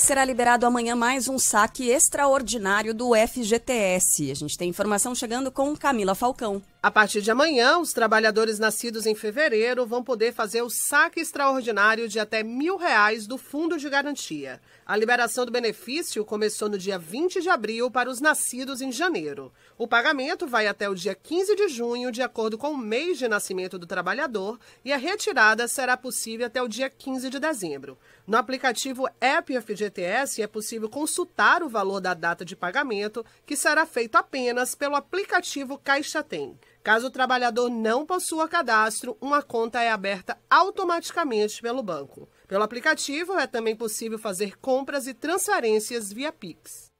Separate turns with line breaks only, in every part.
Será liberado amanhã mais um saque extraordinário do FGTS.
A gente tem informação chegando com Camila Falcão. A partir de amanhã, os trabalhadores nascidos em fevereiro vão poder fazer o saque extraordinário de até mil reais do Fundo de Garantia. A liberação do benefício começou no dia 20 de abril para os nascidos em janeiro. O pagamento vai até o dia 15 de junho, de acordo com o mês de nascimento do trabalhador, e a retirada será possível até o dia 15 de dezembro. No aplicativo App FGTS é possível consultar o valor da data de pagamento, que será feito apenas pelo aplicativo Caixa Tem. Caso o trabalhador não possua cadastro, uma conta é aberta automaticamente pelo banco. Pelo aplicativo, é também possível fazer compras e transferências via Pix.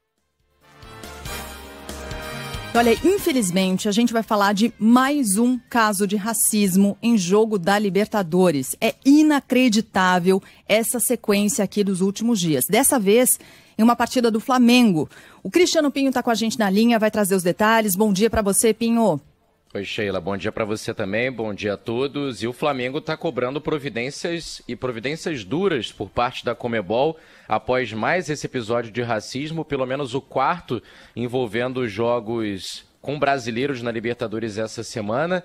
Olha, infelizmente, a gente vai falar de mais um caso de racismo em jogo da Libertadores. É inacreditável essa sequência aqui dos últimos dias. Dessa vez, em uma partida do Flamengo. O Cristiano Pinho está com a gente na linha, vai trazer os detalhes. Bom dia para você, Pinho.
Oi, Sheila. Bom dia para você também. Bom dia a todos. E o Flamengo está cobrando providências e providências duras por parte da Comebol após mais esse episódio de racismo, pelo menos o quarto envolvendo jogos com brasileiros na Libertadores essa semana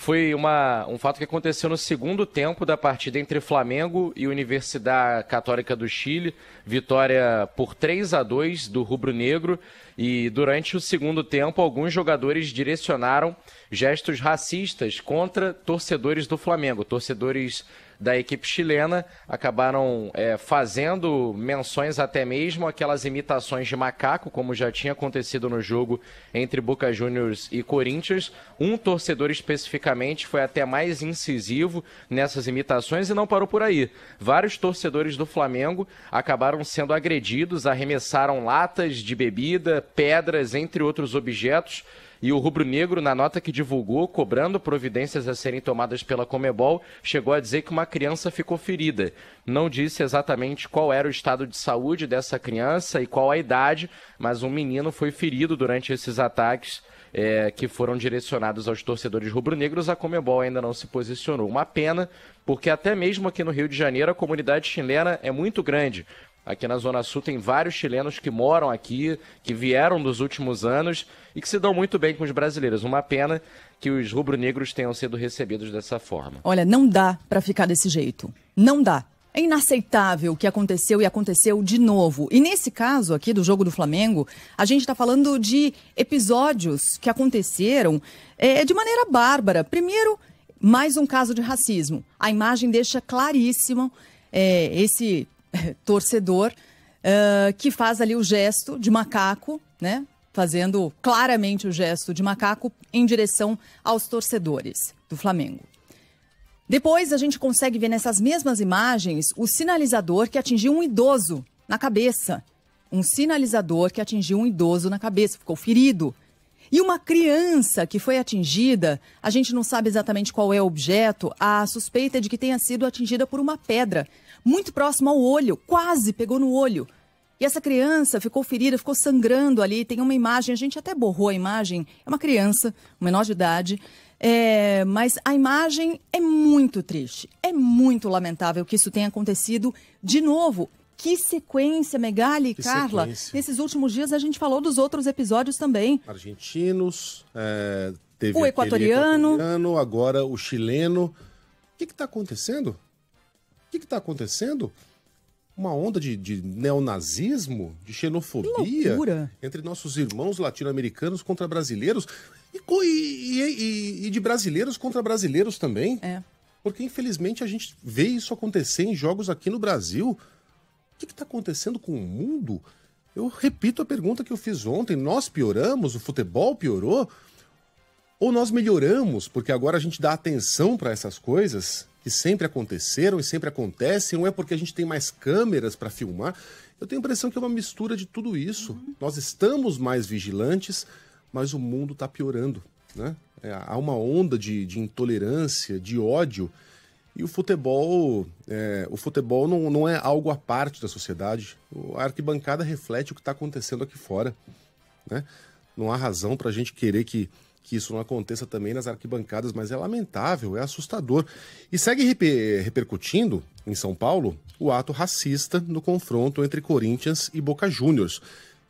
foi uma, um fato que aconteceu no segundo tempo da partida entre Flamengo e Universidade Católica do Chile. Vitória por 3 a 2 do Rubro Negro. E durante o segundo tempo, alguns jogadores direcionaram gestos racistas contra torcedores do Flamengo, torcedores da equipe chilena acabaram é, fazendo menções até mesmo aquelas imitações de macaco, como já tinha acontecido no jogo entre Boca Juniors e Corinthians. Um torcedor especificamente foi até mais incisivo nessas imitações e não parou por aí. Vários torcedores do Flamengo acabaram sendo agredidos, arremessaram latas de bebida, pedras, entre outros objetos. E o Rubro Negro, na nota que divulgou, cobrando providências a serem tomadas pela Comebol, chegou a dizer que uma criança ficou ferida. Não disse exatamente qual era o estado de saúde dessa criança e qual a idade, mas um menino foi ferido durante esses ataques. É, que foram direcionados aos torcedores rubro-negros, a Comebol ainda não se posicionou. Uma pena, porque até mesmo aqui no Rio de Janeiro a comunidade chilena é muito grande. Aqui na Zona Sul tem vários chilenos que moram aqui, que vieram dos últimos anos e que se dão muito bem com os brasileiros. Uma pena que os rubro-negros tenham sido recebidos dessa forma.
Olha, não dá para ficar desse jeito. Não dá. É inaceitável o que aconteceu e aconteceu de novo. E nesse caso aqui do jogo do Flamengo, a gente está falando de episódios que aconteceram é, de maneira bárbara. Primeiro, mais um caso de racismo. A imagem deixa claríssimo é, esse torcedor uh, que faz ali o gesto de macaco, né? Fazendo claramente o gesto de macaco em direção aos torcedores do Flamengo. Depois a gente consegue ver nessas mesmas imagens o sinalizador que atingiu um idoso na cabeça. Um sinalizador que atingiu um idoso na cabeça, ficou ferido. E uma criança que foi atingida, a gente não sabe exatamente qual é o objeto, a suspeita é de que tenha sido atingida por uma pedra, muito próximo ao olho, quase pegou no olho. E essa criança ficou ferida, ficou sangrando ali. Tem uma imagem, a gente até borrou a imagem. É uma criança, menor de idade. É, mas a imagem é muito triste. É muito lamentável que isso tenha acontecido de novo. Que sequência, Megali e Carla. Sequência. Nesses últimos dias a gente falou dos outros episódios também.
Argentinos, é, teve o equatoriano. equatoriano, agora o chileno. O que está acontecendo? O que está acontecendo? Uma onda de, de neonazismo, de xenofobia entre nossos irmãos latino-americanos contra brasileiros e, e, e, e de brasileiros contra brasileiros também. É. Porque, infelizmente, a gente vê isso acontecer em jogos aqui no Brasil. O que está acontecendo com o mundo? Eu repito a pergunta que eu fiz ontem: nós pioramos, o futebol piorou. Ou nós melhoramos, porque agora a gente dá atenção para essas coisas que sempre aconteceram e sempre acontecem, ou é porque a gente tem mais câmeras para filmar. Eu tenho a impressão que é uma mistura de tudo isso. Uhum. Nós estamos mais vigilantes, mas o mundo está piorando. Né? É, há uma onda de, de, intolerância, de ódio. E o futebol, é, o futebol não, não é algo à parte da sociedade. A arquibancada reflete o que está acontecendo aqui fora. Né? Não há razão para a gente querer que que isso não aconteça também nas arquibancadas, mas é lamentável, é assustador. E segue reper, repercutindo em São Paulo o ato racista no confronto entre Corinthians e Boca Juniors.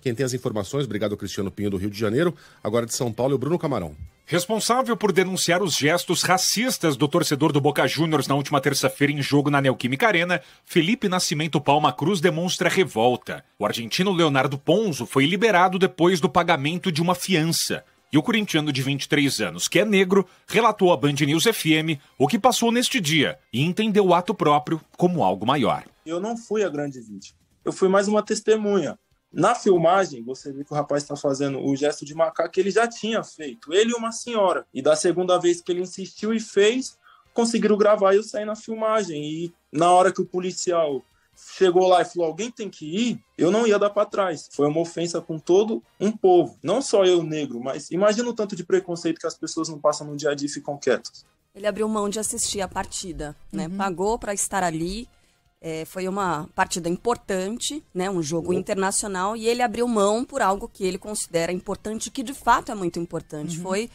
Quem tem as informações, obrigado Cristiano Pinho do Rio de Janeiro. Agora de São Paulo, é o Bruno Camarão.
Responsável por denunciar os gestos racistas do torcedor do Boca Juniors na última terça-feira em jogo na Neoquímica Arena, Felipe Nascimento Palma Cruz demonstra revolta. O argentino Leonardo Ponzo foi liberado depois do pagamento de uma fiança. E o corintiano de 23 anos, que é negro, relatou à Band News FM o que passou neste dia e entendeu o ato próprio como algo maior.
Eu não fui a grande vítima. Eu fui mais uma testemunha. Na filmagem, você vê que o rapaz está fazendo o gesto de macaco que ele já tinha feito, ele e uma senhora. E da segunda vez que ele insistiu e fez, conseguiram gravar e eu saí na filmagem. E na hora que o policial chegou lá e falou: alguém tem que ir, eu não ia dar para trás. Foi uma ofensa com todo um povo, não só eu negro, mas imagina o tanto de preconceito que as pessoas não passam no dia a dia e ficam quietas.
Ele abriu mão de assistir a partida, né? Uhum. Pagou para estar ali. É, foi uma partida importante, né? Um jogo uhum. internacional e ele abriu mão por algo que ele considera importante, que de fato é muito importante. Uhum. Foi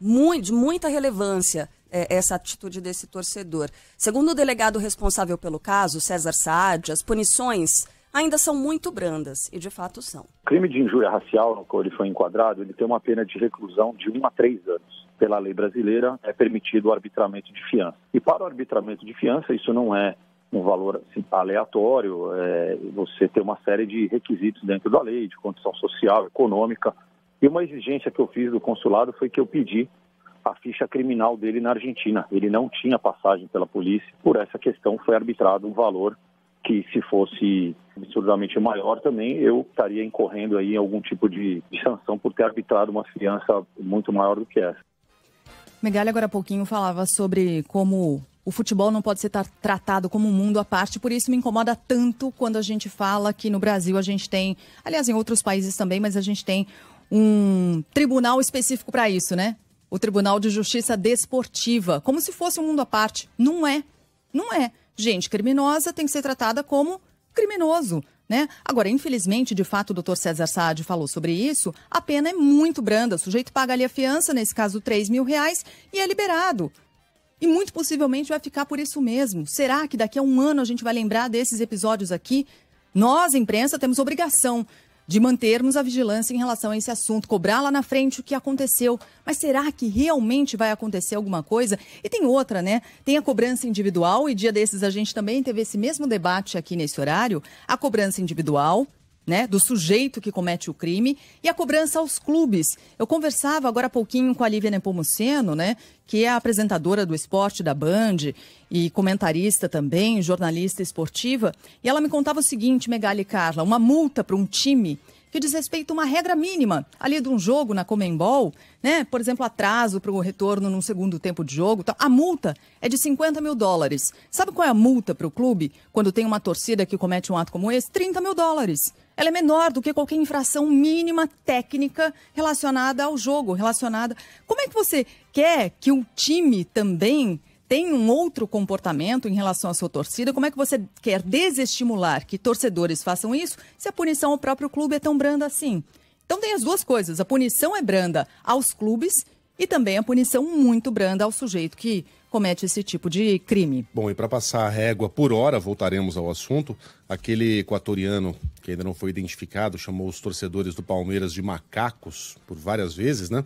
muito, de muita relevância é, essa atitude desse torcedor. Segundo o delegado responsável pelo caso, César Saad, as punições ainda são muito brandas, e de fato são.
O crime de injúria racial no qual ele foi enquadrado, ele tem uma pena de reclusão de 1 a 3 anos. Pela lei brasileira, é permitido o arbitramento de fiança. E para o arbitramento de fiança, isso não é um valor assim, aleatório, é, você tem uma série de requisitos dentro da lei, de condição social, econômica, e uma exigência que eu fiz do consulado foi que eu pedi a ficha criminal dele na Argentina. Ele não tinha passagem pela polícia. Por essa questão foi arbitrado um valor que se fosse absurdamente maior também, eu estaria incorrendo aí em algum tipo de, de sanção por ter arbitrado uma fiança muito maior do que essa.
Megali agora há pouquinho falava sobre como o futebol não pode ser tratado como um mundo à parte, por isso me incomoda tanto quando a gente fala que no Brasil a gente tem, aliás, em outros países também, mas a gente tem um tribunal específico para isso, né? O Tribunal de Justiça Desportiva, como se fosse um mundo à parte. Não é. Não é. Gente criminosa tem que ser tratada como criminoso. Né? Agora, infelizmente, de fato, o doutor César Saad falou sobre isso, a pena é muito branda. O sujeito paga ali a fiança, nesse caso, 3 mil reais, e é liberado. E muito possivelmente vai ficar por isso mesmo. Será que daqui a um ano a gente vai lembrar desses episódios aqui? Nós, imprensa, temos obrigação de mantermos a vigilância em relação a esse assunto, cobrar lá na frente o que aconteceu. Mas será que realmente vai acontecer alguma coisa? E tem outra, né? Tem a cobrança individual, e dia desses a gente também teve esse mesmo debate aqui nesse horário. A cobrança individual, né, do sujeito que comete o crime e a cobrança aos clubes. Eu conversava agora há pouquinho com a Lívia Nepomuceno, né, que é a apresentadora do esporte da Band e comentarista também, jornalista esportiva, e ela me contava o seguinte, Megali Carla, uma multa para um time que desrespeita uma regra mínima ali de um jogo na Comembol, né? Por exemplo, atraso para o retorno num segundo tempo de jogo. a multa é de 50 mil dólares. Sabe qual é a multa para o clube quando tem uma torcida que comete um ato como esse? 30 mil dólares ela é menor do que qualquer infração mínima técnica relacionada ao jogo, relacionada. Como é que você quer que o time também tenha um outro comportamento em relação à sua torcida? Como é que você quer desestimular que torcedores façam isso se a punição ao próprio clube é tão branda assim? Então tem as duas coisas. A punição é branda aos clubes e também a punição muito branda ao sujeito que comete esse tipo de crime.
Bom, e para passar a régua por hora, voltaremos ao assunto. Aquele equatoriano que ainda não foi identificado chamou os torcedores do Palmeiras de macacos por várias vezes, né?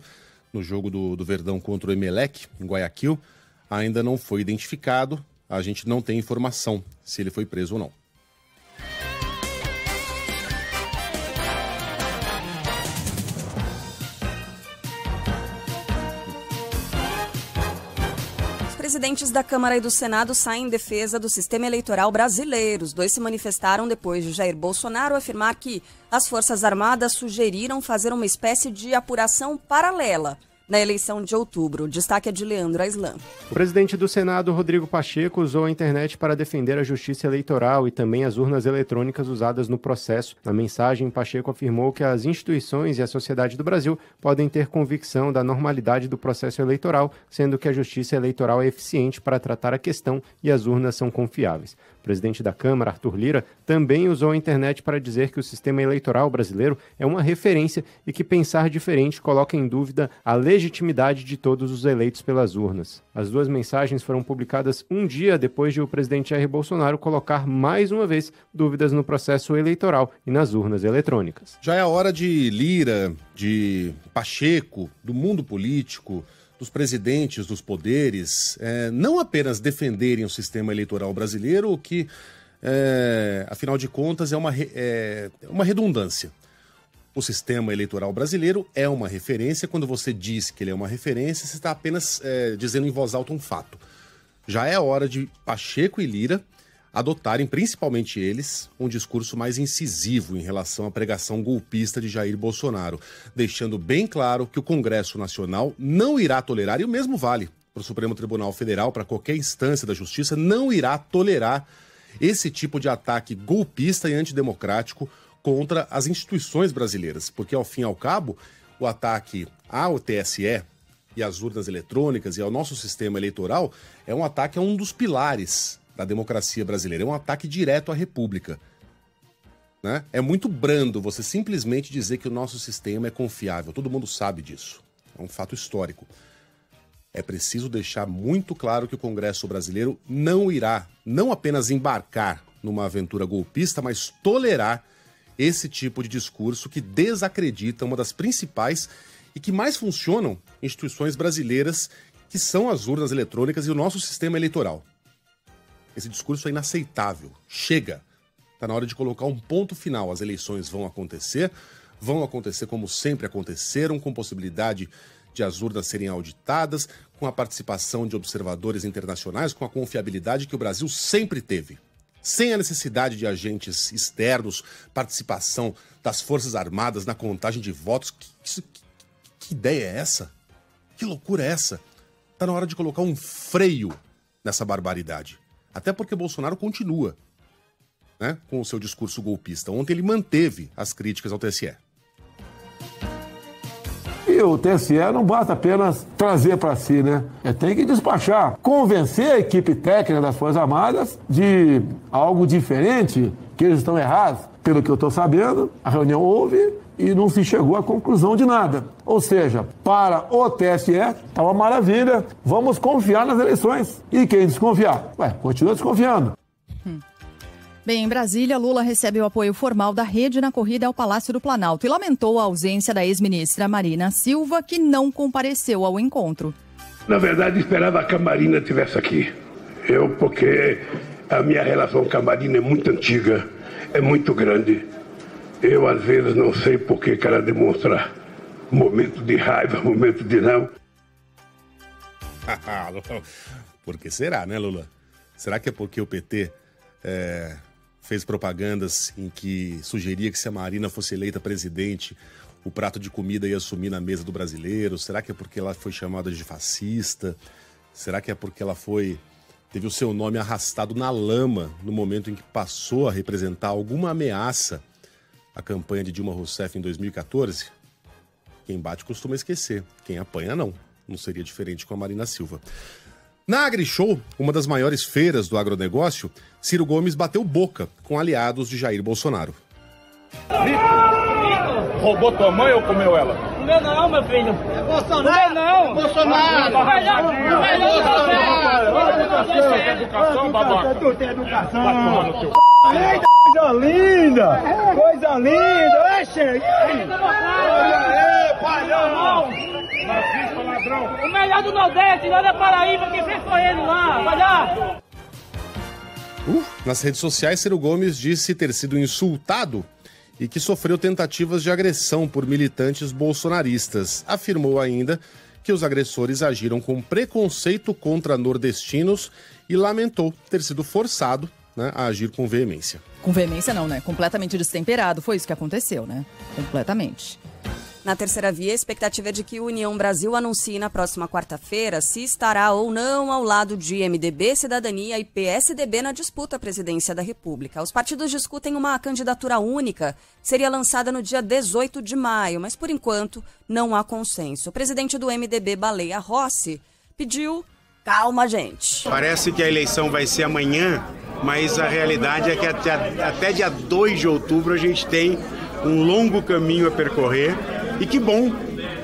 No jogo do, do Verdão contra o Emelec, em Guayaquil. Ainda não foi identificado. A gente não tem informação se ele foi preso ou não.
presidentes da Câmara e do Senado saem em defesa do sistema eleitoral brasileiro. Os dois se manifestaram depois de Jair Bolsonaro afirmar que as Forças Armadas sugeriram fazer uma espécie de apuração paralela na eleição de outubro. O destaque é de Leandro Aislan.
O presidente do Senado, Rodrigo Pacheco, usou a internet para defender a justiça eleitoral e também as urnas eletrônicas usadas no processo. Na mensagem, Pacheco afirmou que as instituições e a sociedade do Brasil podem ter convicção da normalidade do processo eleitoral, sendo que a justiça eleitoral é eficiente para tratar a questão e as urnas são confiáveis. O presidente da Câmara, Arthur Lira, também usou a internet para dizer que o sistema eleitoral brasileiro é uma referência e que pensar diferente coloca em dúvida a lei legitimidade de todos os eleitos pelas urnas. As duas mensagens foram publicadas um dia depois de o presidente Jair Bolsonaro colocar mais uma vez dúvidas no processo eleitoral e nas urnas eletrônicas.
Já é a hora de Lira, de Pacheco, do mundo político, dos presidentes, dos poderes, é, não apenas defenderem o sistema eleitoral brasileiro, o que, é, afinal de contas, é uma, é, é, uma redundância o sistema eleitoral brasileiro é uma referência. Quando você diz que ele é uma referência, você está apenas é, dizendo em voz alta um fato. Já é hora de Pacheco e Lira adotarem, principalmente eles, um discurso mais incisivo em relação à pregação golpista de Jair Bolsonaro, deixando bem claro que o Congresso Nacional não irá tolerar, e o mesmo vale para o Supremo Tribunal Federal, para qualquer instância da justiça, não irá tolerar esse tipo de ataque golpista e antidemocrático contra as instituições brasileiras, porque ao fim e ao cabo, o ataque ao TSE e às urnas eletrônicas e ao nosso sistema eleitoral é um ataque a um dos pilares da democracia brasileira, é um ataque direto à República. Né? É muito brando você simplesmente dizer que o nosso sistema é confiável, todo mundo sabe disso, é um fato histórico. É preciso deixar muito claro que o Congresso brasileiro não irá, não apenas embarcar numa aventura golpista, mas tolerar esse tipo de discurso que desacredita uma das principais e que mais funcionam instituições brasileiras, que são as urnas eletrônicas e o nosso sistema eleitoral. Esse discurso é inaceitável. Chega. Está na hora de colocar um ponto final. As eleições vão acontecer, vão acontecer como sempre aconteceram, com possibilidade de as urnas serem auditadas, com a participação de observadores internacionais, com a confiabilidade que o Brasil sempre teve sem a necessidade de agentes externos, participação das Forças Armadas na contagem de votos. Que, que, que ideia é essa? Que loucura é essa? Tá na hora de colocar um freio nessa barbaridade. Até porque Bolsonaro continua né, com o seu discurso golpista. Ontem ele manteve as críticas ao TSE
o TSE não basta apenas trazer para si, né? É, tem que despachar, convencer a equipe técnica das Forças Armadas de algo diferente, que eles estão errados. Pelo que eu estou sabendo, a reunião houve e não se chegou à conclusão de nada. Ou seja, para o TSE, está uma maravilha, vamos confiar nas eleições. E quem desconfiar? Ué, continua desconfiando.
Bem, em Brasília, Lula recebe o apoio formal da rede na corrida ao Palácio do Planalto e lamentou a ausência da ex-ministra Marina Silva, que não compareceu ao encontro.
Na verdade, esperava que a Marina estivesse aqui. Eu, porque a minha relação com a Marina é muito antiga, é muito grande. Eu, às vezes, não sei por que ela demonstra momento de raiva, momento de não. por
que será, né, Lula? Será que é porque o PT é, eh, fez propagandas em que sugeria que se a Marina fosse eleita presidente, o prato de comida ia sumir na mesa do brasileiro? Será que é porque ela foi chamada de fascista? Será que é porque ela foi teve o seu nome arrastado na lama no momento em que passou a representar alguma ameaça à campanha de Dilma Rousseff em 2014? Quem bate costuma esquecer, quem apanha não. Não seria diferente com a Marina Silva. Na AgriShow, uma das maiores feiras do agronegócio, Ciro Gomes bateu boca com aliados de Jair Bolsonaro.
Vitor, roubou tua mãe ou comeu ela? Comeu não, meu filho.
É Bolsonaro. Não, não. Bolsonaro. Bolsonaro. Bolsonaro. Tem educação, babaca. Tu tem educação. Vai tomar teu c... Coisa linda! Coisa linda! É, cheguei! Olha aí, palhão!
ladrão. O melhor do Nordeste, lá da Paraíba, que foi ele lá. Vai lá.
Uh, nas redes sociais, Ciro Gomes disse ter sido insultado e que sofreu tentativas de agressão por militantes bolsonaristas. Afirmou ainda que os agressores agiram com preconceito contra nordestinos e lamentou ter sido forçado né, a agir com veemência.
Com veemência, não, né? Completamente destemperado. Foi isso que aconteceu, né? Completamente. Na terceira
via, a expectativa é de que o União Brasil anuncie na próxima quarta-feira se estará ou não ao lado de MDB, Cidadania e PSDB na disputa à presidência da República. Os partidos discutem uma candidatura única, seria lançada no dia 18 de maio, mas por enquanto não há consenso. O presidente do MDB, Baleia Rossi, pediu calma, gente. Parece
que a eleição vai ser amanhã, mas a realidade é que até, até dia 2 de
outubro a gente tem um longo caminho a percorrer e que bom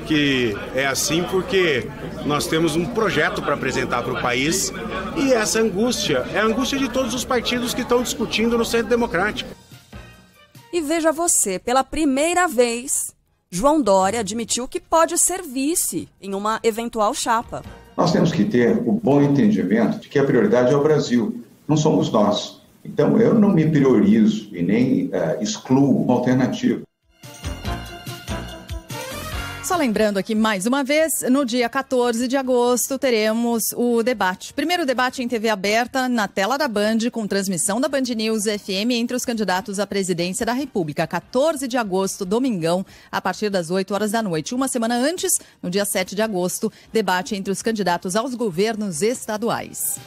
que é assim porque nós temos um projeto para apresentar para o país e essa angústia é a angústia de todos os partidos que estão discutindo no centro democrático.
E veja você, pela primeira vez, João Dória admitiu que pode ser vice em uma eventual chapa.
Nós temos que ter o bom entendimento de que a prioridade é o Brasil, não somos nós. Então, eu não me priorizo e nem uh, excluo uma alternativa.
Só lembrando aqui mais uma vez, no dia 14 de agosto teremos o debate. Primeiro debate em TV aberta, na tela da Band, com transmissão da Band News FM entre os candidatos à presidência da República. 14 de agosto, domingão, a partir das 8 horas da noite. Uma semana antes, no dia 7 de agosto, debate entre os candidatos aos governos estaduais.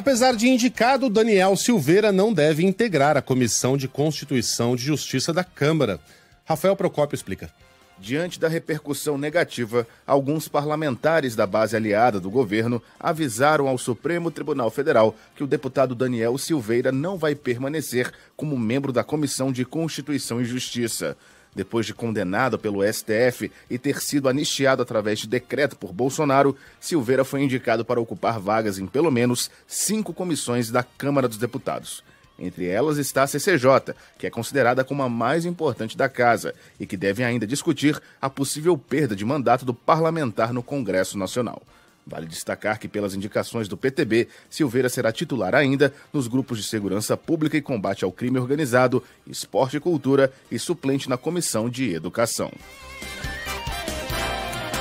Apesar de indicado, Daniel Silveira não deve integrar a Comissão de Constituição e Justiça da Câmara. Rafael Procópio explica. Diante da repercussão negativa, alguns parlamentares da base aliada do governo avisaram ao Supremo Tribunal Federal que o deputado Daniel Silveira não vai permanecer como membro da Comissão de Constituição e Justiça. Depois de condenado pelo STF e ter sido anistiado através de decreto por Bolsonaro, Silveira foi indicado para ocupar vagas em pelo menos cinco comissões da Câmara dos Deputados. Entre elas está a CCJ, que é considerada como a mais importante da casa e que deve ainda discutir a possível perda de mandato do parlamentar no Congresso Nacional. Vale destacar que, pelas indicações do PTB, Silveira será titular ainda nos grupos de segurança pública e combate ao crime organizado, esporte e cultura e suplente na comissão de educação.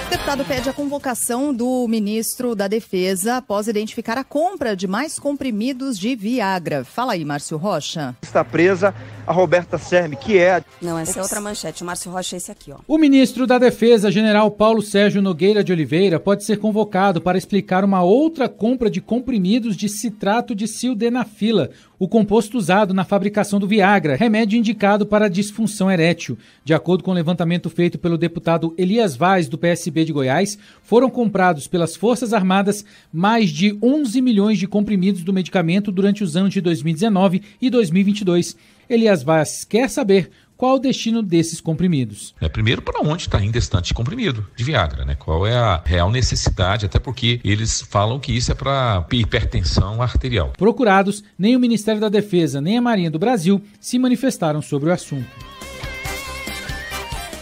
O deputado pede a convocação do ministro da Defesa após identificar a compra de mais comprimidos de Viagra. Fala aí, Márcio Rocha.
Está presa a Roberta Serme, que é. Não, essa é outra manchete.
O Márcio Rocha é esse aqui, ó.
O ministro da Defesa, general Paulo Sérgio Nogueira de Oliveira, pode ser convocado para explicar uma outra compra de comprimidos de citrato de sildenafila, o composto usado na fabricação do Viagra, remédio indicado para disfunção erétil. De acordo com o levantamento feito pelo deputado Elias Vaz, do PSB de Goiás, foram comprados pelas Forças Armadas mais de 11 milhões de comprimidos do medicamento durante os anos de 2019 e 2022. Elias Vaz quer saber qual o destino desses comprimidos. É, primeiro, para onde está indo esse tanto de comprimido de Viagra, né? Qual é a real necessidade, até porque eles falam que isso é para hipertensão arterial. Procurados, nem o Ministério da Defesa, nem a Marinha do Brasil se manifestaram sobre o assunto.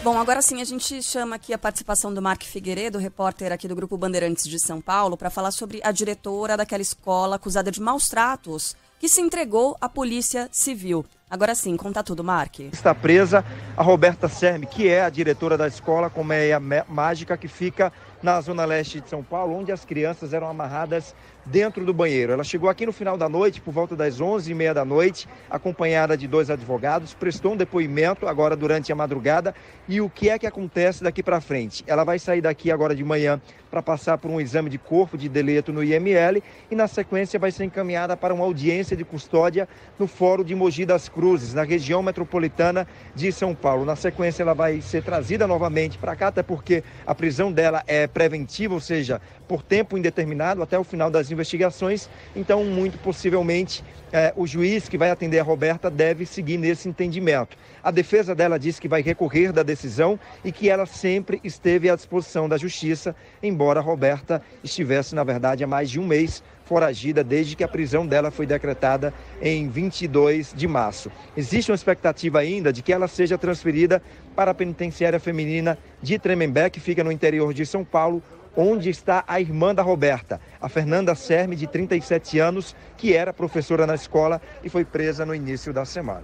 Bom, agora sim a gente chama aqui a participação do Mark Figueiredo, repórter aqui do Grupo Bandeirantes de São Paulo, para falar sobre a diretora daquela escola acusada de maus tratos que se entregou à Polícia Civil. Agora sim, conta tudo, Mark.
Está presa a Roberta Serme, que é a diretora da escola Colmeia Mágica, que fica na zona leste de São Paulo, onde as crianças eram amarradas dentro do banheiro. Ela chegou aqui no final da noite, por volta das 11h30 da noite, acompanhada de dois advogados, prestou um depoimento agora durante a madrugada. E o que é que acontece daqui para frente? Ela vai sair daqui agora de manhã para passar por um exame de corpo de deleto no IML e, na sequência, vai ser encaminhada para uma audiência de custódia no Fórum de Mogi das Cruzes, na região metropolitana de São Paulo. Na sequência, ela vai ser trazida novamente para cá, até porque a prisão dela é preventiva, ou seja, por tempo indeterminado até o final das investigações. Então, muito possivelmente, é, o juiz que vai atender a Roberta deve seguir nesse entendimento. A defesa dela disse que vai recorrer da decisão e que ela sempre esteve à disposição da justiça, embora Roberta estivesse, na verdade, há mais de um mês foragida desde que a prisão dela foi decretada em 22 de março. Existe uma expectativa ainda de que ela seja transferida para a penitenciária feminina de Tremembé, que fica no interior de São Paulo, onde está a irmã da Roberta, a Fernanda Serme, de 37 anos, que era professora na escola e foi presa no início da semana.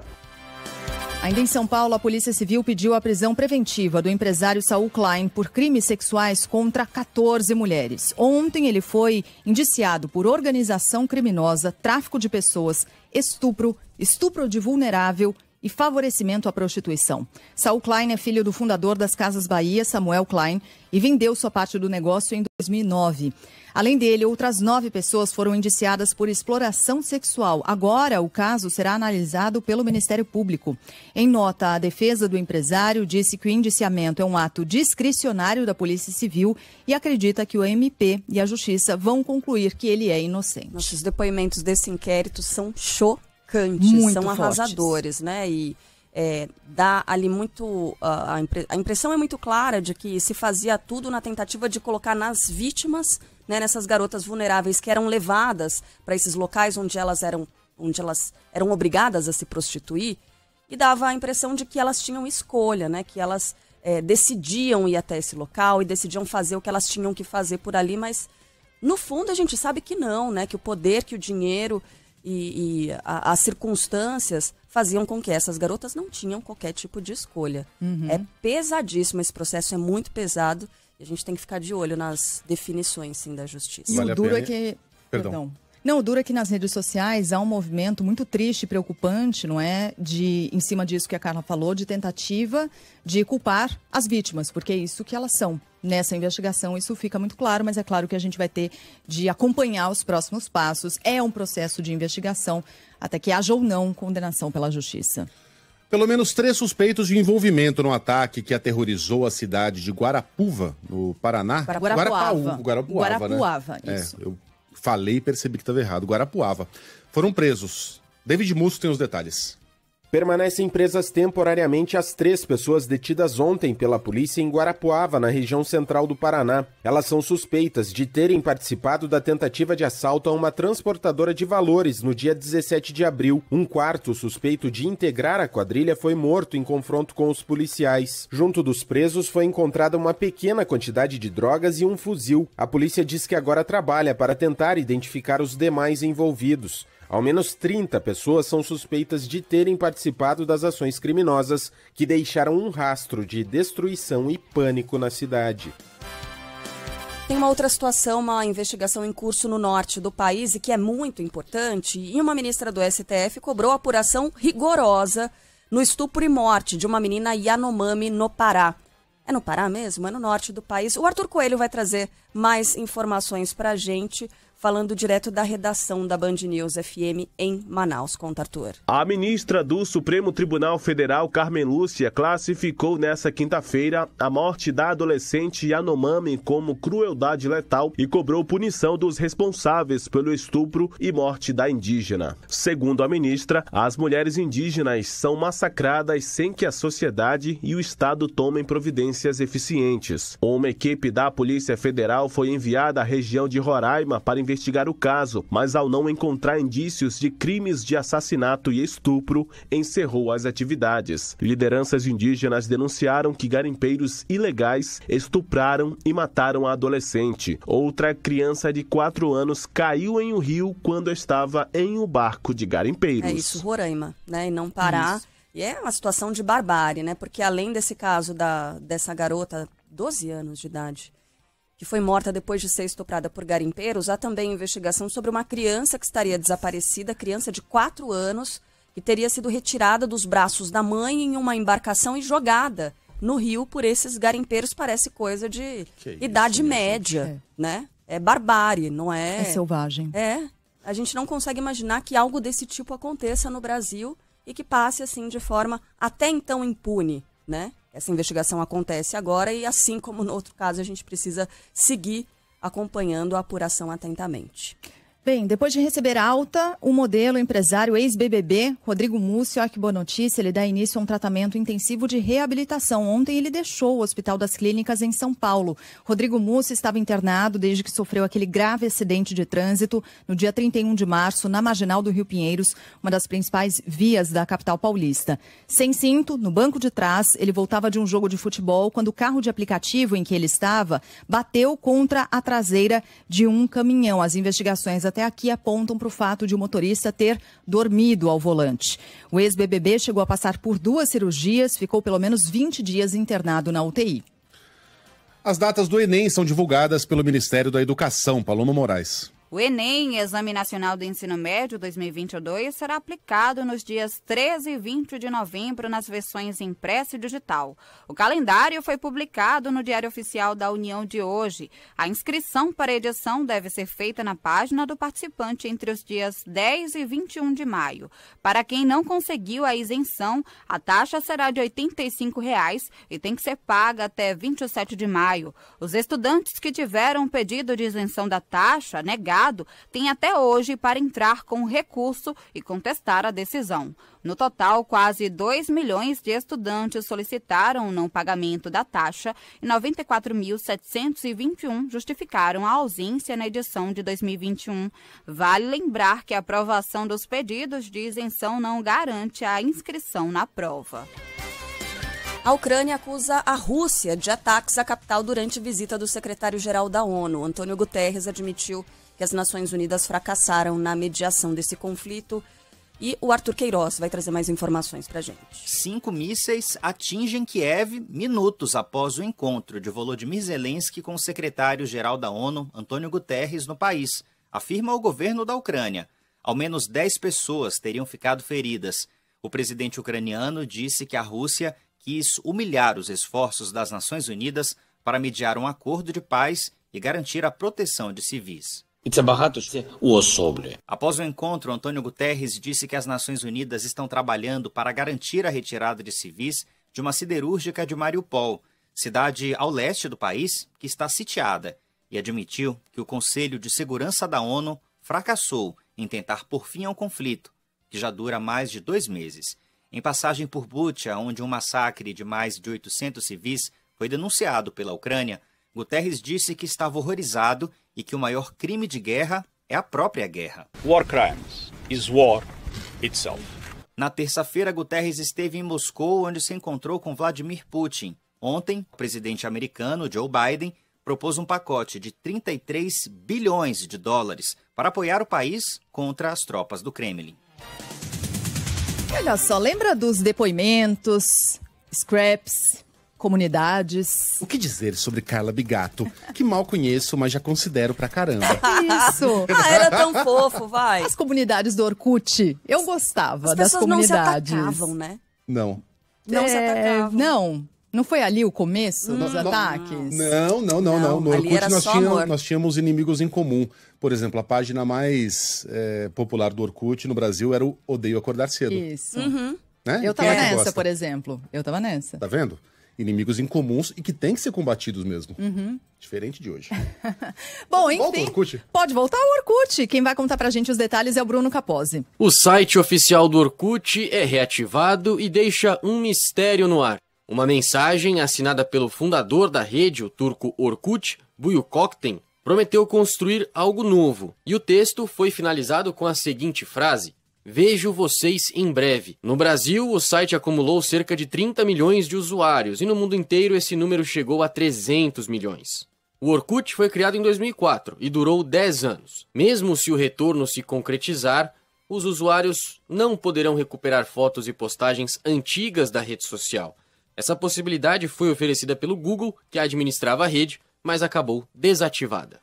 Ainda em São Paulo, a Polícia Civil pediu a prisão preventiva do empresário Saul Klein por crimes sexuais contra 14 mulheres. Ontem ele foi indiciado por organização criminosa, tráfico de pessoas, estupro, estupro de vulnerável e favorecimento à prostituição. Saul Klein é filho do fundador das Casas Bahia, Samuel Klein, e vendeu sua parte do negócio em 2009. Além dele, outras nove pessoas foram indiciadas por exploração sexual. Agora, o caso será analisado pelo Ministério Público. Em nota, a defesa do empresário disse que o indiciamento é um ato discricionário da Polícia Civil e acredita que o MP e a Justiça vão concluir que ele é inocente. Nossos depoimentos desse inquérito são chocantes
marcantes, muito são fortes. arrasadores, né? E é, dá ali muito. a, a, impressão é muito clara de que se fazia tudo na tentativa de colocar nas vítimas, né, nessas garotas vulneráveis que eram levadas para esses locais onde elas eram, onde elas eram obrigadas a se prostituir, e dava a impressão de que elas tinham escolha, né, que elas é, decidiam ir até esse local e decidiam fazer o que elas tinham que fazer por ali, mas no fundo a gente sabe que não, né, que o poder, que o dinheiro e, e a, as circunstâncias faziam com que essas garotas não tinham qualquer tipo de escolha. Uhum. É pesadíssimo, esse processo é muito pesado e a gente tem que ficar de olho nas definições sim,
da justiça. Vale o duro pena... é que. Perdão. Perdão. Não, dura que nas redes sociais há um movimento muito triste e preocupante, não é? De, em cima disso que a Carla falou, de tentativa de culpar as vítimas, porque é isso que elas são. Nessa investigação isso fica muito claro, mas é claro que a gente vai ter de acompanhar os próximos passos. É um processo de investigação até que haja ou não condenação pela justiça.
Pelo menos três suspeitos de envolvimento no ataque que aterrorizou a cidade de Guarapuva, no Paraná. Guarapuava. Guarapuava, Guarapuava, Guarapuava né? isso. É, eu Falei e percebi que estava errado. Guarapuava. Foram presos. David Musso tem os detalhes. Permanecem presas temporariamente as três pessoas detidas ontem pela polícia em Guarapuava, na região central do Paraná. Elas são suspeitas de terem participado da tentativa de assalto a uma transportadora de valores no dia 17 de abril. Um quarto suspeito de integrar a quadrilha foi morto em confronto com os policiais. Junto dos presos foi encontrada uma pequena quantidade de drogas e um fuzil. A polícia diz que agora trabalha para tentar identificar os demais envolvidos. Ao menos 30 pessoas são suspeitas de terem participado das ações criminosas que deixaram um rastro de destruição e pânico na cidade.
Tem uma outra situação, uma investigação em curso no norte do país e que é muito importante. E uma ministra do STF cobrou apuração rigorosa no estupro e morte de uma menina Yanomami no Pará. É no Pará mesmo? É no norte do país. O Arthur Coelho vai trazer mais informações para a gente falando direto da redação da Band News FM em Manaus. Conta, Arthur.
A ministra do Supremo Tribunal Federal, Carmen Lúcia, classificou nesta quinta-feira a morte da adolescente Yanomami como crueldade letal e cobrou punição dos responsáveis pelo estupro e morte da indígena. Segundo a ministra, as mulheres indígenas são massacradas sem que a sociedade e o Estado tomem providências eficientes. Uma equipe da Polícia Federal foi enviada à região de Roraima para investigar investigar o caso, mas ao não encontrar indícios de crimes de assassinato e estupro, encerrou as atividades. Lideranças indígenas denunciaram que garimpeiros ilegais estupraram e mataram a adolescente. Outra criança de 4 anos caiu em um rio quando estava em um barco de garimpeiros. É isso,
Roraima, né? E não parar. Isso. E é uma situação de barbárie, né? Porque além desse caso da, dessa garota, 12 anos de idade, que foi morta depois de ser estuprada por garimpeiros, há também investigação sobre uma criança que estaria desaparecida, criança de 4 anos, que teria sido retirada dos braços da mãe em uma embarcação e jogada no rio por esses garimpeiros. Parece coisa de que idade isso, média, é. né? É barbárie, não é? É selvagem. É. A gente não consegue imaginar que algo desse tipo aconteça no Brasil e que passe assim de forma até então impune, né? Essa investigação acontece agora e, assim como no outro caso, a gente precisa seguir acompanhando a apuração atentamente.
Bem, depois de receber alta, o modelo empresário ex-BBB, Rodrigo Múcio, que boa notícia, ele dá início a um tratamento intensivo de reabilitação. Ontem ele deixou o Hospital das Clínicas em São Paulo. Rodrigo Múcio estava internado desde que sofreu aquele grave acidente de trânsito no dia 31 de março, na marginal do Rio Pinheiros, uma das principais vias da capital paulista. Sem cinto, no banco de trás, ele voltava de um jogo de futebol quando o carro de aplicativo em que ele estava bateu contra a traseira de um caminhão. As investigações até aqui apontam para o fato de o motorista ter dormido ao volante. O ex-BBB chegou a passar por duas cirurgias, ficou pelo menos 20 dias internado na UTI.
As datas do Enem são divulgadas pelo Ministério da Educação, Paloma Moraes.
O Enem, Exame Nacional do Ensino Médio 2022, será aplicado nos dias 13 e 20 de novembro nas versões impressa e digital. O calendário foi publicado no Diário Oficial da União de hoje. A inscrição para a edição deve ser feita na página do participante entre os dias 10 e 21 de maio. Para quem não conseguiu a isenção, a taxa será de R$ 85 reais e tem que ser paga até 27 de maio. Os estudantes que tiveram pedido de isenção da taxa negaram Estado tem até hoje para entrar com recurso e contestar a decisão. No total, quase 2 milhões de estudantes solicitaram o não pagamento da taxa e 94.721 justificaram a ausência na edição de 2021. Vale lembrar que a aprovação dos pedidos de isenção não garante a inscrição na prova. A Ucrânia acusa
a Rússia de ataques à capital durante visita do secretário-geral da ONU. Antônio Guterres admitiu que as Nações Unidas fracassaram na mediação desse conflito. E o Arthur Queiroz vai trazer mais informações para gente.
Cinco mísseis atingem Kiev minutos após o encontro de Volodymyr Zelensky com o secretário-geral da ONU, Antônio Guterres, no país, afirma o governo da Ucrânia. Ao menos dez pessoas teriam ficado feridas. O presidente ucraniano disse que a Rússia quis humilhar os esforços das Nações Unidas para mediar um acordo de paz e garantir a proteção de civis. É é Após o encontro, Antônio Guterres disse que as Nações Unidas estão trabalhando para garantir a retirada de civis de uma siderúrgica de Mariupol, cidade ao leste do país que está sitiada, e admitiu que o Conselho de Segurança da ONU fracassou em tentar por fim ao conflito, que já dura mais de dois meses. Em passagem por Butia, onde um massacre de mais de 800 civis foi denunciado pela Ucrânia, Guterres disse que estava horrorizado e que o maior crime de guerra é a própria guerra. War crimes is war itself. Na terça-feira, Guterres esteve em Moscou, onde se encontrou com Vladimir Putin. Ontem, o presidente americano Joe Biden propôs um pacote de 33 bilhões de dólares para apoiar o país contra as tropas do Kremlin.
Olha só, lembra dos depoimentos, scraps, comunidades. O que
dizer sobre Carla Bigato, que mal conheço, mas já considero pra caramba.
Isso! ah, era tão fofo, vai. As comunidades do Orkut, eu gostava As das comunidades. Não se atacavam,
né?
Não.
Não é, se atacavam. Não. Não foi ali o começo hum, dos não, ataques? Não,
não, não, não. No Orkut nós tínhamos, nós tínhamos, inimigos em comum. Por exemplo, a página mais é, popular do Orkut no Brasil era o Odeio Acordar Cedo. Isso.
Uhum. Né? Eu tava é. nessa, por exemplo.
Eu tava nessa. Tá vendo? inimigos incomuns e que têm que ser combatidos mesmo. Uhum. Diferente de hoje.
Bom, enfim. Pode voltar ao Orkut. Quem vai contar pra gente os detalhes é o Bruno Capozzi.
O site oficial do Orkut é reativado e deixa um mistério no ar. Uma mensagem assinada pelo fundador da rede, o turco Orkut, Buyukokten, prometeu construir algo novo. E o texto foi finalizado com a seguinte frase: Vejo vocês em breve. No Brasil, o site acumulou cerca de 30 milhões de usuários e no mundo inteiro esse número chegou a 300 milhões. O Orkut foi criado em 2004 e durou 10 anos. Mesmo se o retorno se concretizar, os usuários não poderão recuperar fotos e postagens antigas da rede social. Essa possibilidade foi oferecida pelo Google, que administrava a rede, mas acabou desativada.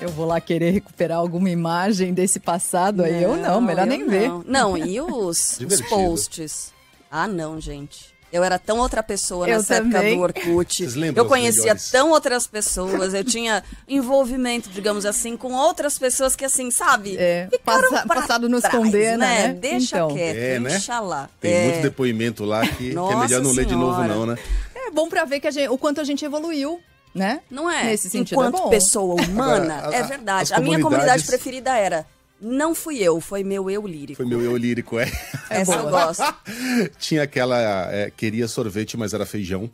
Eu vou lá querer recuperar alguma imagem desse passado não, aí. Eu não, melhor eu nem não.
ver. Não, e os, os, posts? Ah, não, gente. Eu era tão outra pessoa eu nessa também. época do Orkut.
Vocês lembram eu conhecia
tão outras pessoas. Eu tinha envolvimento, digamos assim, com outras pessoas que, assim, sabe? É, passa, passado nos condena,
né? né? Deixa
então. quieto, é, né? deixa lá. Tem é. muito depoimento lá que, que é melhor não senhora. ler de novo, não,
né?
É bom para ver que gente, o quanto a gente evoluiu né? Não é. Nesse sentido é Enquanto é pessoa
humana, Agora, a, é verdade. A minha comunidade preferida era não fui eu, foi meu eu lírico.
Foi meu eu lírico, é. é Essa eu gosto. Tinha aquela é, queria sorvete, mas era feijão.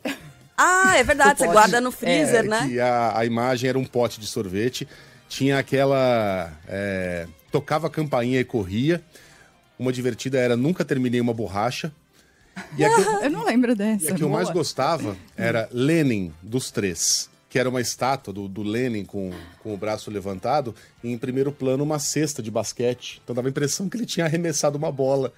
Ah, é verdade, você guarda no é, freezer, é, né?
E a, a imagem era um pote de sorvete. Tinha aquela. É, tocava a campainha e corria. Uma divertida era nunca terminei uma borracha.
E a que, eu não lembro dessa. E a que boa. eu mais
gostava era Lenin dos três que era uma estátua do, do Lenin com, com o braço levantado, e em primeiro plano uma cesta de basquete. Então dava a impressão que ele tinha arremessado uma bola.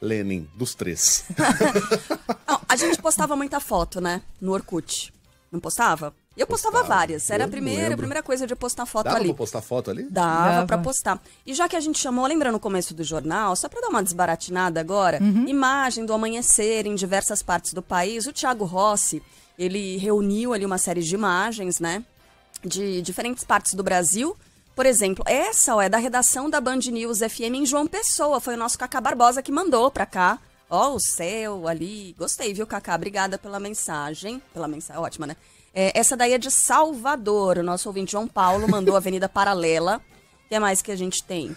Lenin, dos três.
Não, a gente postava muita foto, né? No Orkut. Não postava? Eu postava, postava várias. Era a primeira, a primeira coisa de postar foto Dava ali. Dava pra postar
foto ali? Dava, Dava pra
postar. E já que a gente chamou, lembra no começo do jornal, só pra dar uma desbaratinada agora, uhum. imagem do amanhecer em diversas partes do país, o Thiago Rossi ele reuniu ali uma série de imagens, né? De diferentes partes do Brasil. Por exemplo, essa ó, é da redação da Band News FM em João Pessoa. Foi o nosso Cacá Barbosa que mandou pra cá. Ó, o céu ali. Gostei, viu, Cacá? Obrigada pela mensagem. Pela mensagem, ótima, né? É, essa daí é de Salvador. O nosso ouvinte João Paulo mandou Avenida Paralela. O que mais que a gente tem?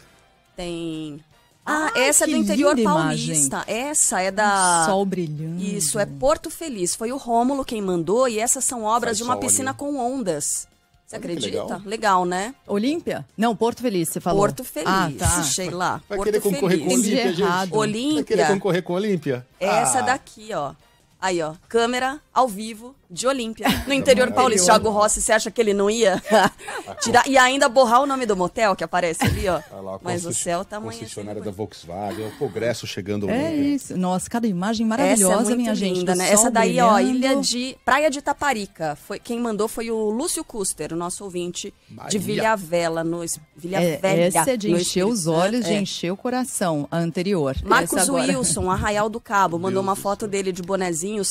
Tem
ah, essa é do interior paulista. Imagem. Essa é da. Um sol
brilhante. Isso, é Porto Feliz. Foi o Rômulo quem mandou e essas são obras de uma piscina ali. com ondas. Você acredita? Legal. legal. né? Olímpia?
Não, Porto Feliz, você falou. Porto Feliz, ah, tá. sei lá. Vai Porto querer concorrer
Feliz. com Olímpia, gente? Olímpia. Vai querer concorrer
com Olímpia?
Essa ah. daqui, ó. Aí, ó. Câmera, ao vivo, de Olímpia, no interior paulista. Thiago Rossi, você acha que ele não ia tirar e ainda borrar o nome do motel que aparece ali, ó? lá, Mas o céu tá
muito. Concessionária da Volkswagen, o Congresso chegando. É
Olímpia.
isso. Nossa, cada imagem maravilhosa, Essa é minha gente. Linda, né? Essa daí, brilhando. ó, ilha
de Praia de Taparica. Foi quem mandou foi o Lúcio Custer, o nosso ouvinte Maria. de Vilha Vela, no Vilha é, Velha. Essa é de encher os olhos, é. de
encher o coração, a anterior. Marcos Wilson,
Arraial do Cabo, mandou uma foto Deus. dele de bonezinho,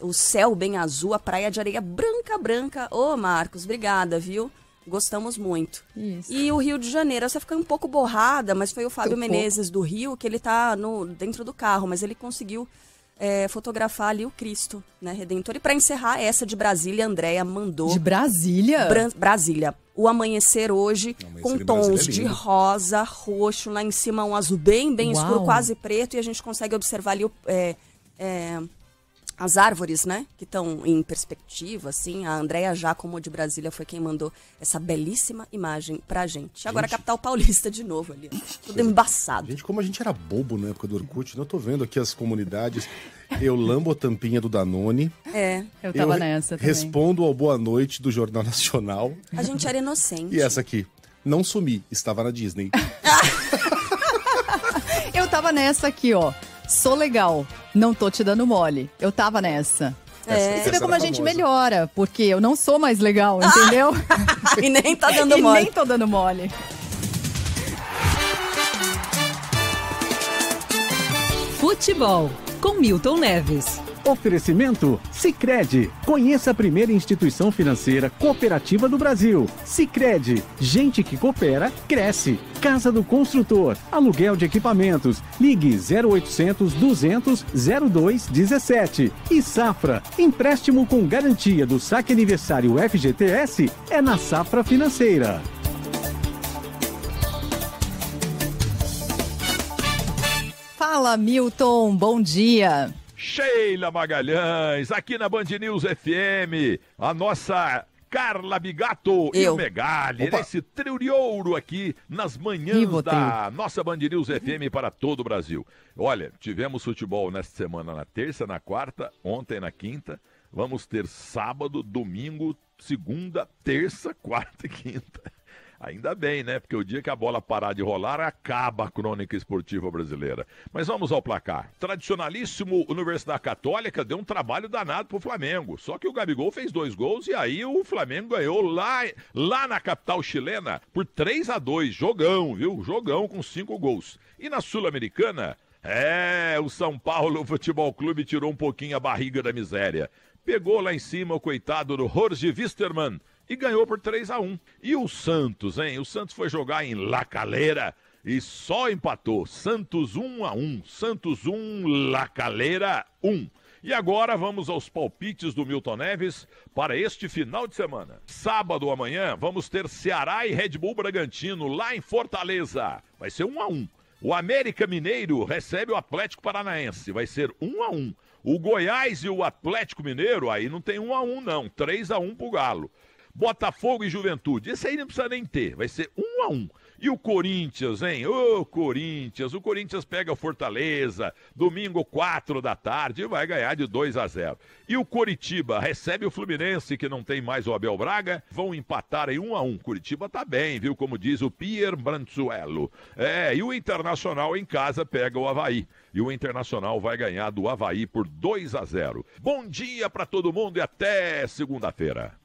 o céu o bem azul, a praia de areia branca, branca. Ô, oh, Marcos, obrigada, viu? Gostamos muito. Isso. E o Rio de Janeiro, essa ficou um pouco borrada, mas foi o Fábio um Menezes pouco. do Rio, que ele tá no, dentro do carro, mas ele conseguiu é, fotografar ali o Cristo, né, Redentor. E para encerrar, essa de Brasília, Andréia mandou. De Brasília? Bra Brasília. O amanhecer hoje, amanhecer com tons é de rosa, roxo, lá em cima um azul bem, bem Uau. escuro, quase preto, e a gente consegue observar ali o. É, é, as árvores, né? Que estão em perspectiva, assim. A Andrea Jacomo de Brasília foi quem mandou essa belíssima imagem pra gente. Agora gente... a capital paulista de novo ali. Tudo embaçado. Gente, como a gente
era bobo na época do Orkut, né? Eu tô vendo aqui as comunidades. Eu lambo a tampinha do Danone.
É, eu tava eu nessa também.
Respondo ao Boa Noite do Jornal Nacional.
A gente era inocente. E essa
aqui. Não sumi, estava na Disney.
eu tava nessa aqui, ó sou legal, não tô te dando mole. Eu tava nessa. É. você vê como a gente famosa. melhora, porque eu não sou mais legal, ah! entendeu? Ah! e nem tá dando mole. E nem tô dando mole.
Futebol, com Milton Neves. Oferecimento Sicredi. Conheça a primeira instituição financeira cooperativa do Brasil. Sicredi. Gente que coopera cresce. Casa do Construtor. Aluguel de equipamentos. Ligue 0800 200 0217. E Safra. Empréstimo com garantia do saque aniversário FGTS é na Safra Financeira.
Fala, Milton. Bom dia.
Sheila Magalhães, aqui na Band News FM, a nossa Carla Bigato Eu. e o Megali, Opa. nesse trio de ouro aqui nas manhãs da nossa Band News FM para todo o Brasil. Olha, tivemos futebol nesta semana na terça, na quarta, ontem na quinta. Vamos ter sábado, domingo, segunda, terça, quarta e quinta. Ainda bem, né? Porque o dia que a bola parar de rolar, acaba a crônica esportiva brasileira. Mas vamos ao placar. Tradicionalíssimo Universidade Católica deu um trabalho danado pro Flamengo. Só que o Gabigol fez dois gols e aí o Flamengo ganhou lá, lá na capital chilena por 3 a 2 Jogão, viu? Jogão com cinco gols. E na Sul-Americana, é, o São Paulo Futebol Clube tirou um pouquinho a barriga da miséria. Pegou lá em cima o coitado do Jorge Wisterman e ganhou por 3 a 1 E o Santos, hein? O Santos foi jogar em La Calera e só empatou. Santos 1 a 1 Santos 1, La Calera 1. E agora vamos aos palpites do Milton Neves para este final de semana. Sábado amanhã vamos ter Ceará e Red Bull Bragantino lá em Fortaleza. Vai ser 1 a 1. O América Mineiro recebe o Atlético Paranaense, vai ser 1 a 1. O Goiás e o Atlético Mineiro, aí não tem 1 a 1 não, 3 a 1 pro Galo. Botafogo e Juventude. Esse aí não precisa nem ter, vai ser um a um. E o Corinthians, hein? Ô, oh, Corinthians! O Corinthians pega o Fortaleza, domingo, 4 da tarde, e vai ganhar de 2 a 0. E o Coritiba recebe o Fluminense, que não tem mais o Abel Braga, vão empatar em 1 a 1. Curitiba tá bem, viu? Como diz o Pier Branzuelo. É, e o Internacional em casa pega o Havaí. E o Internacional vai ganhar do Havaí por 2 a 0. Bom dia para todo mundo e até segunda-feira.